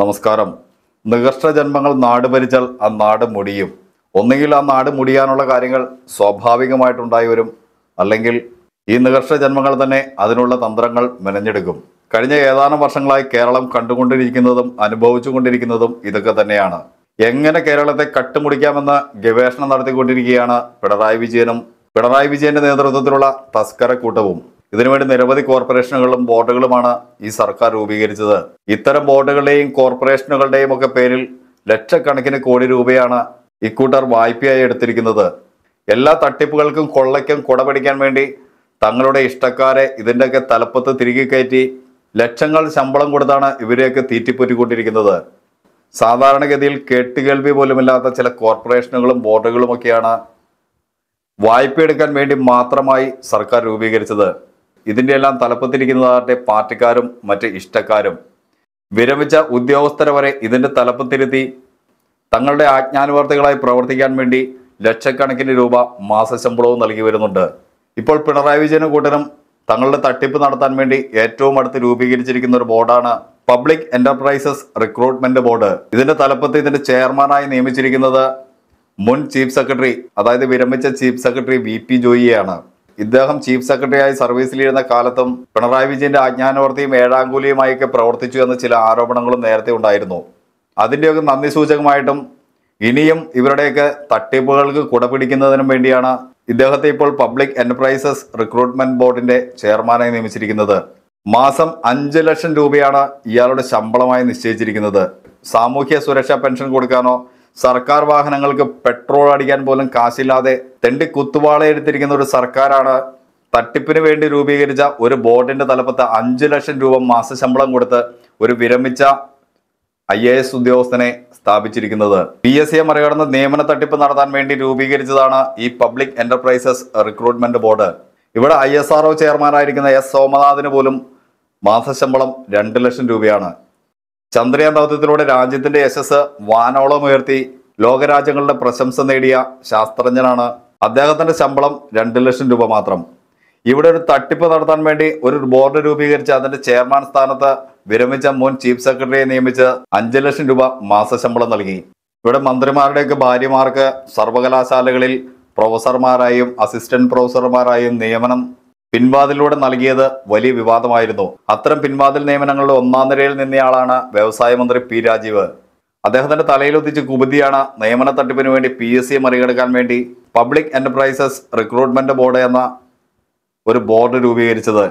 നമസ്കാരം നികർഷ്ട ജന്മങ്ങൾ നാട് ഭരിച്ചാൽ ആ നാട് മുടിയും ഒന്നുകിൽ ആ നാട് മുടിയാനുള്ള കാര്യങ്ങൾ സ്വാഭാവികമായിട്ടുണ്ടായി വരും അല്ലെങ്കിൽ ഈ നികർഷ്ട ജന്മങ്ങൾ തന്നെ അതിനുള്ള തന്ത്രങ്ങൾ മെനഞ്ഞെടുക്കും കഴിഞ്ഞ ഏതാനും വർഷങ്ങളായി കേരളം കണ്ടുകൊണ്ടിരിക്കുന്നതും അനുഭവിച്ചുകൊണ്ടിരിക്കുന്നതും ഇതൊക്കെ തന്നെയാണ് എങ്ങനെ കേരളത്തെ കട്ടുമുടിക്കാമെന്ന് ഗവേഷണം നടത്തിക്കൊണ്ടിരിക്കുകയാണ് പിണറായി വിജയനും പിണറായി വിജയന്റെ നേതൃത്വത്തിലുള്ള തസ്കര കൂട്ടവും ഇതിനുവേണ്ടി നിരവധി കോർപ്പറേഷനുകളും ബോർഡുകളുമാണ് ഈ സർക്കാർ രൂപീകരിച്ചത് ഇത്തരം ബോർഡുകളുടെയും കോർപ്പറേഷനുകളുടെയും ഒക്കെ പേരിൽ ലക്ഷക്കണക്കിന് കോടി രൂപയാണ് ഇക്കൂട്ടർ വായ്പയായി എടുത്തിരിക്കുന്നത് എല്ലാ തട്ടിപ്പുകൾക്കും കൊള്ളയ്ക്കും കുടപിടിക്കാൻ വേണ്ടി തങ്ങളുടെ ഇഷ്ടക്കാരെ ഇതിൻ്റെയൊക്കെ തലപ്പത്ത് തിരികെ കയറ്റി ലക്ഷങ്ങൾ ശമ്പളം കൊടുത്താണ് ഇവരെയൊക്കെ തീറ്റിപ്പൊറ്റിക്കൊണ്ടിരിക്കുന്നത് സാധാരണഗതിയിൽ കേട്ടുകേൾവി പോലുമില്ലാത്ത ചില കോർപ്പറേഷനുകളും ബോർഡുകളുമൊക്കെയാണ് വായ്പയെടുക്കാൻ വേണ്ടി മാത്രമായി സർക്കാർ രൂപീകരിച്ചത് ഇതിൻ്റെ എല്ലാം തലപ്പത്തിരിക്കുന്നതാകട്ടെ പാർട്ടിക്കാരും മറ്റ് ഇഷ്ടക്കാരും വിരമിച്ച ഉദ്യോഗസ്ഥരെ വരെ ഇതിൻ്റെ തലപ്പത്തിരുത്തി തങ്ങളുടെ ആജ്ഞാനുവർത്തികളായി പ്രവർത്തിക്കാൻ വേണ്ടി ലക്ഷക്കണക്കിന് രൂപ മാസശമ്പളവും നൽകി വരുന്നുണ്ട് ഇപ്പോൾ പിണറായി വിജയനും കൂട്ടനും തങ്ങളുടെ തട്ടിപ്പ് നടത്താൻ വേണ്ടി ഏറ്റവും അടുത്ത് രൂപീകരിച്ചിരിക്കുന്ന ഒരു ബോർഡാണ് പബ്ലിക് എന്റർപ്രൈസസ് റിക്രൂട്ട്മെന്റ് ബോർഡ് ഇതിന്റെ തലപ്പത്ത് ഇതിന്റെ ചെയർമാനായി നിയമിച്ചിരിക്കുന്നത് മുൻ ചീഫ് സെക്രട്ടറി അതായത് വിരമിച്ച ചീഫ് സെക്രട്ടറി വി പി ജോയിയാണ് ഇദ്ദേഹം ചീഫ് സെക്രട്ടറിയായി സർവീസിലിരുന്ന കാലത്തും പിണറായി വിജയന്റെ ആജ്ഞാനവർത്തിയും ഏഴാങ്കൂലിയുമായൊക്കെ പ്രവർത്തിച്ചു എന്ന ചില ആരോപണങ്ങളും നേരത്തെ ഉണ്ടായിരുന്നു അതിൻ്റെയൊക്കെ നന്ദി സൂചകമായിട്ടും ഇനിയും ഇവരുടെയൊക്കെ തട്ടിപ്പുകൾക്ക് കുടപിടിക്കുന്നതിനും വേണ്ടിയാണ് ഇദ്ദേഹത്തെ ഇപ്പോൾ പബ്ലിക് എന്റർപ്രൈസസ് റിക്രൂട്ട്മെന്റ് ബോർഡിന്റെ ചെയർമാനായി നിയമിച്ചിരിക്കുന്നത് മാസം അഞ്ച് ലക്ഷം രൂപയാണ് ഇയാളുടെ ശമ്പളമായി നിശ്ചയിച്ചിരിക്കുന്നത് സാമൂഹ്യ സുരക്ഷാ പെൻഷൻ കൊടുക്കാനോ സർക്കാർ വാഹനങ്ങൾക്ക് പെട്രോൾ അടിക്കാൻ പോലും കാശില്ലാതെ തെണ്ടി എടുത്തിരിക്കുന്ന ഒരു സർക്കാരാണ് തട്ടിപ്പിന് വേണ്ടി രൂപീകരിച്ച ഒരു ബോർഡിന്റെ തലപ്പത്ത് അഞ്ചു ലക്ഷം രൂപ മാസശമ്പളം കൊടുത്ത് ഒരു വിരമിച്ച ഐ എ എസ് ഉദ്യോഗസ്ഥനെ സ്ഥാപിച്ചിരിക്കുന്നത് പി എസ് സിയെ മറികടന്ന് നിയമന തട്ടിപ്പ് നടത്താൻ വേണ്ടി രൂപീകരിച്ചതാണ് ഈ പബ്ലിക് എന്റർപ്രൈസസ് റിക്രൂട്ട്മെന്റ് ബോർഡ് ഇവിടെ ഐ എസ് ആർഒ ചെയർമാനായിരിക്കുന്ന എസ് സോമനാഥിന് പോലും മാസശമ്പളം രണ്ട് ലക്ഷം രൂപയാണ് ചന്ദ്രയാൻ ദൗത്യത്തിലൂടെ രാജ്യത്തിന്റെ യശസ് വാനോളം ഉയർത്തി ലോകരാജ്യങ്ങളുടെ പ്രശംസ നേടിയ ശാസ്ത്രജ്ഞനാണ് അദ്ദേഹത്തിന്റെ ശമ്പളം രണ്ടു ലക്ഷം രൂപ മാത്രം ഇവിടെ ഒരു തട്ടിപ്പ് നടത്താൻ വേണ്ടി ഒരു ബോർഡ് രൂപീകരിച്ച് അതിന്റെ ചെയർമാൻ സ്ഥാനത്ത് വിരമിച്ച മുൻ ചീഫ് സെക്രട്ടറിയെ നിയമിച്ച് അഞ്ചു ലക്ഷം രൂപ മാസശമ്പളം നൽകി ഇവിടെ മന്ത്രിമാരുടെയൊക്കെ ഭാര്യമാർക്ക് സർവകലാശാലകളിൽ പ്രൊഫസർമാരായും അസിസ്റ്റന്റ് പ്രൊഫസർമാരായും നിയമനം പിൻവാതിലൂടെ നൽകിയത് വലിയ വിവാദമായിരുന്നു അത്തരം പിൻവാതിൽ നിയമനങ്ങളുടെ ഒന്നാം നിരയിൽ നിന്നയാളാണ് വ്യവസായ മന്ത്രി പി രാജീവ് അദ്ദേഹത്തിന്റെ തലയിലൊത്തിച്ച് കുപതിയാണ് നിയമന തട്ടിപ്പിന് വേണ്ടി പി എസ് സിയെ മറികടക്കാൻ വേണ്ടി പബ്ലിക് എന്റർപ്രൈസസ് റിക്രൂട്ട്മെന്റ് ബോർഡ് എന്ന ഒരു ബോർഡ് രൂപീകരിച്ചത്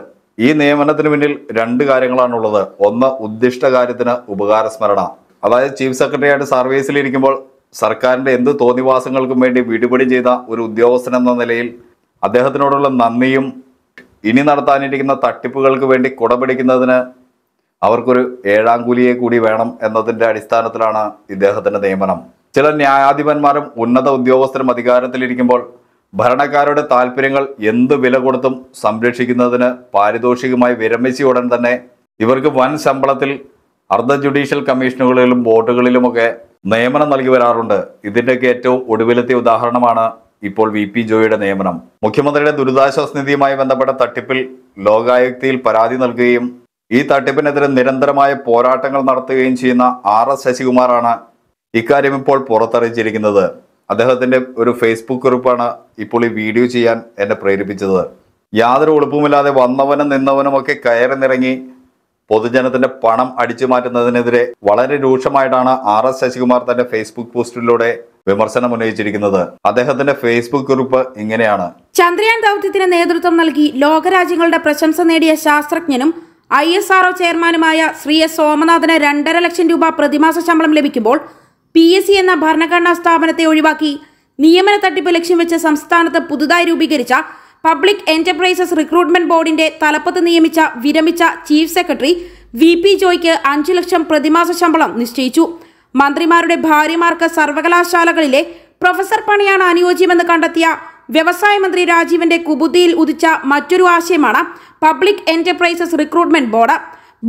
ഈ നിയമനത്തിന് പിന്നിൽ രണ്ട് കാര്യങ്ങളാണുള്ളത് ഒന്ന് ഉദ്ദിഷ്ട കാര്യത്തിന് ഉപകാരസ്മരണ അതായത് ചീഫ് സെക്രട്ടറി ആയിട്ട് സർവീസിലിരിക്കുമ്പോൾ സർക്കാരിന്റെ എന്ത് തോന്നിവാസങ്ങൾക്കും വേണ്ടി വിടുപടി ചെയ്ത ഒരു ഉദ്യോഗസ്ഥൻ എന്ന നിലയിൽ അദ്ദേഹത്തിനോടുള്ള നന്ദിയും ഇനി നടത്താനിരിക്കുന്ന തട്ടിപ്പുകൾക്ക് വേണ്ടി കുടപിടിക്കുന്നതിന് അവർക്കൊരു ഏഴാം കൂലിയെ കൂടി വേണം എന്നതിൻ്റെ അടിസ്ഥാനത്തിലാണ് ഇദ്ദേഹത്തിൻ്റെ നിയമനം ചില ന്യായാധിപന്മാരും ഉന്നത ഉദ്യോഗസ്ഥരും അധികാരത്തിലിരിക്കുമ്പോൾ ഭരണക്കാരുടെ താല്പര്യങ്ങൾ എന്ത് വില കൊടുത്തും സംരക്ഷിക്കുന്നതിന് പാരിതോഷികമായി വിരമിച്ച ഉടൻ തന്നെ ഇവർക്ക് വൻ ശമ്പളത്തിൽ അർദ്ധ ജുഡീഷ്യൽ കമ്മീഷനുകളിലും ബോർഡുകളിലുമൊക്കെ നിയമനം നൽകി വരാറുണ്ട് ഇതിൻ്റെയൊക്കെ ഏറ്റവും ഒടുവിലത്തെ ഉദാഹരണമാണ് ഇപ്പോൾ വി പി ജോയിയുടെ നിയമനം മുഖ്യമന്ത്രിയുടെ ദുരിതാശ്വാസ നിധിയുമായി ബന്ധപ്പെട്ട തട്ടിപ്പിൽ ലോകായുക്തിയിൽ പരാതി നൽകുകയും ഈ തട്ടിപ്പിനെതിരെ നിരന്തരമായ പോരാട്ടങ്ങൾ നടത്തുകയും ചെയ്യുന്ന ആർ എസ് ശശികുമാറാണ് ഇക്കാര്യം ഇപ്പോൾ പുറത്തറിയിച്ചിരിക്കുന്നത് അദ്ദേഹത്തിന്റെ ഒരു ഫേസ്ബുക്ക് കുറിപ്പാണ് ഇപ്പോൾ ഈ വീഡിയോ ചെയ്യാൻ എന്നെ പ്രേരിപ്പിച്ചത് യാതൊരു ഒളിപ്പുമില്ലാതെ വന്നവനും നിന്നവനുമൊക്കെ കയറി നിറങ്ങി പൊതുജനത്തിന്റെ പണം അടിച്ചു മാറ്റുന്നതിനെതിരെ വളരെ രൂക്ഷമായിട്ടാണ് ആർ എസ് ശശികുമാർ തന്റെ ഫേസ്ബുക്ക് പോസ്റ്റിലൂടെ വിമർശനം ഉന്നയിച്ചിരിക്കുന്നത് അദ്ദേഹത്തിന്റെ ഫേസ്ബുക്ക് കുറിപ്പ് ഇങ്ങനെയാണ് ചന്ദ്രയാൻ ദൗത്യത്തിന് നേതൃത്വം നൽകി ലോകരാജ്യങ്ങളുടെ പ്രശംസ നേടിയ ശാസ്ത്രജ്ഞനും ഐ എസ് ആർഒ ചെയർമാനുമായ ശ്രീ എസ് സോമനാഥന് രണ്ടര ലക്ഷം രൂപ പ്രതിമാസ ശമ്പളം ലഭിക്കുമ്പോൾ പി എസ് സി എന്ന ഭരണഘടനാ സ്ഥാപനത്തെ ഒഴിവാക്കി നിയമന തട്ടിപ്പ് ലക്ഷ്യം വെച്ച് സംസ്ഥാനത്ത് പുതുതായി രൂപീകരിച്ച പബ്ലിക് എന്റർപ്രൈസസ് റിക്രൂട്ട്മെന്റ് ബോർഡിന്റെ തലപ്പത്ത് നിയമിച്ച വിരമിച്ച ചീഫ് സെക്രട്ടറി വി പി ജോയ്ക്ക് അഞ്ചു ലക്ഷം പ്രതിമാസ ശമ്പളം നിശ്ചയിച്ചു മന്ത്രിമാരുടെ ഭാര്യമാർക്ക് സർവകലാശാലകളിലെ പ്രൊഫസർ പണിയാണ് അനുയോജ്യമെന്ന് കണ്ടെത്തിയ വ്യവസായ മന്ത്രി രാജീവിന്റെ കുബുദ്ധിയിൽ ഉദിച്ച മറ്റൊരു ആശയമാണ് പബ്ലിക് എന്റർപ്രൈസസ് റിക്രൂട്ട്മെന്റ് ബോർഡ്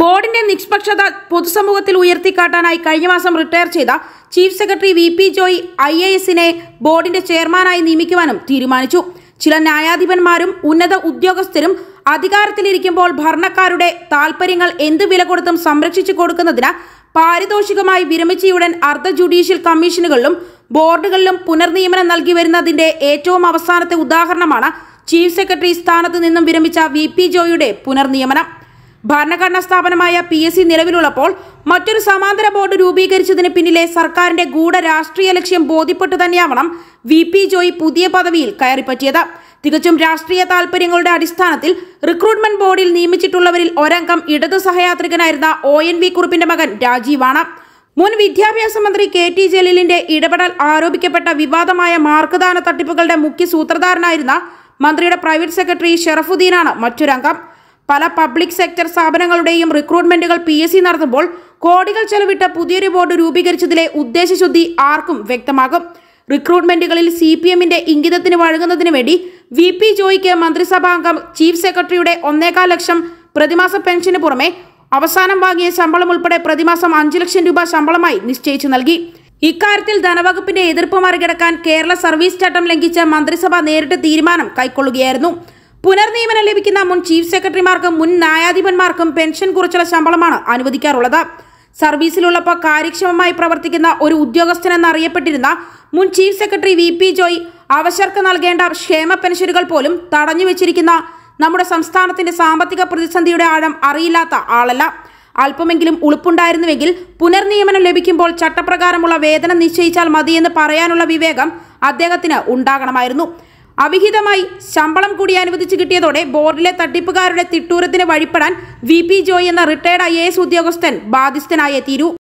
ബോർഡിന്റെ നിഷ്പക്ഷത പൊതുസമൂഹത്തിൽ ഉയർത്തിക്കാട്ടാനായി കഴിഞ്ഞ മാസം റിട്ടയർ ചെയ്ത chief secretary V P Joy I A എസിനെ ബോർഡിന്റെ ചെയർമാനായി നിയമിക്കുവാനും തീരുമാനിച്ചു ചില ന്യായാധിപന്മാരും ഉന്നത ഉദ്യോഗസ്ഥരും അധികാരത്തിലിരിക്കുമ്പോൾ ഭരണക്കാരുടെ താൽപ്പര്യങ്ങൾ എന്ത് വില കൊടുത്തും സംരക്ഷിച്ചു കൊടുക്കുന്നതിന് പാരിതോഷികമായി വിരമിച്ചയുടൻ അർദ്ധ ജുഡീഷ്യൽ കമ്മീഷനുകളിലും ബോർഡുകളിലും പുനർനിയമനം നൽകി വരുന്നതിന്റെ ഏറ്റവും അവസാനത്തെ ഉദാഹരണമാണ് ചീഫ് സെക്രട്ടറി സ്ഥാനത്ത് നിന്നും വിരമിച്ച വി പി ജോയുടെ പുനർനിയമനം ഭരണഘടനാ സ്ഥാപനമായ പി എസ് സി നിലവിലുള്ളപ്പോൾ മറ്റൊരു സമാന്തര ബോർഡ് രൂപീകരിച്ചതിന് പിന്നിലെ സർക്കാരിന്റെ ഗൂഢ രാഷ്ട്രീയ ലക്ഷ്യം ബോധ്യപ്പെട്ടു തന്നെയാവണം വി പി ജോയി പുതിയ പദവിയിൽ കയറിപ്പറ്റിയത് തികച്ചും രാഷ്ട്രീയ താല്പര്യങ്ങളുടെ അടിസ്ഥാനത്തിൽ റിക്രൂട്ട്മെന്റ് ബോർഡിൽ നിയമിച്ചിട്ടുള്ളവരിൽ ഒരംഗം ഇടത് സഹയാത്രികനായിരുന്ന ഒ എൻ വി കുറുപ്പിന്റെ മകൻ രാജീവാണ് മുൻ വിദ്യാഭ്യാസ മന്ത്രി കെ ടി ജലീലിന്റെ ഇടപെടൽ ആരോപിക്കപ്പെട്ട വിവാദമായ മാർക്ക്ദാന തട്ടിപ്പുകളുടെ മുഖ്യ സൂത്രധാരനായിരുന്ന മന്ത്രിയുടെ പ്രൈവറ്റ് സെക്രട്ടറി ഷെറഫുദ്ദീനാണ് മറ്റൊരംഗം പല പബ്ലിക് സെക്ടർ സ്ഥാപനങ്ങളുടെയും റിക്രൂട്ട്മെന്റുകൾ പി എസ് സി നടത്തുമ്പോൾ കോടികൾ ചെലവിട്ട പുതിയൊരു ബോർഡ് രൂപീകരിച്ചതിലെ ഉദ്ദേശശുദ്ധി ആർക്കും വ്യക്തമാകും റിക്രൂട്ട്മെന്റുകളിൽ സി പി എമ്മിന്റെ ഇംഗിതത്തിന് വഴങ്ങുന്നതിന് വേണ്ടി വി പി ജോയിക്ക് മന്ത്രിസഭാംഗം ചീഫ് സെക്രട്ടറിയുടെ ഒന്നേകാൽ ലക്ഷം പ്രതിമാസ പെൻഷന് പുറമെ അവസാനം വാങ്ങിയ ശമ്പളം ഉൾപ്പെടെ പ്രതിമാസം അഞ്ചു ലക്ഷം രൂപ ശമ്പളമായി നിശ്ചയിച്ചു നൽകി ഇക്കാര്യത്തിൽ ധനവകുപ്പിന്റെ എതിർപ്പ് മറികടക്കാൻ കേരള സർവീസ് ചട്ടം ലംഘിച്ച മന്ത്രിസഭ നേരിട്ട് തീരുമാനം കൈക്കൊള്ളുകയായിരുന്നു പുനർനിയമനം ലഭിക്കുന്ന മുൻ ചീഫ് സെക്രട്ടറിമാർക്കും മുൻ ന്യായാധിപന്മാർക്കും പെൻഷൻ കുറച്ചുള്ള ശമ്പളമാണ് അനുവദിക്കാറുള്ളത് സർവീസിലുള്ളപ്പോൾ കാര്യക്ഷമമായി പ്രവർത്തിക്കുന്ന ഒരു ഉദ്യോഗസ്ഥനെന്നറിയപ്പെട്ടിരുന്ന മുൻ chief secretary V P Joy അവശർക്ക് നൽകേണ്ട ക്ഷേമ പെൻഷനുകൾ പോലും തടഞ്ഞു വെച്ചിരിക്കുന്ന നമ്മുടെ സംസ്ഥാനത്തിന്റെ സാമ്പത്തിക പ്രതിസന്ധിയുടെ ആഴം അറിയില്ലാത്ത ആളല്ല അല്പമെങ്കിലും ഉളുപ്പുണ്ടായിരുന്നുവെങ്കിൽ പുനർനിയമനം ലഭിക്കുമ്പോൾ ചട്ടപ്രകാരമുള്ള വേതനം നിശ്ചയിച്ചാൽ മതിയെന്ന് പറയാനുള്ള വിവേകം അദ്ദേഹത്തിന് ഉണ്ടാകണമായിരുന്നു അവിഹിതമായി ശമ്പളം കൂടി അനുവദിച്ച് കിട്ടിയതോടെ ബോർഡിലെ തട്ടിപ്പുകാരുടെ തിട്ടൂരത്തിന് വഴിപ്പെടാൻ വി പി ജോയ് എന്ന റിട്ടയർഡ് ഐ ഉദ്യോഗസ്ഥൻ ബാധ്യസ്ഥനായേ തീരൂ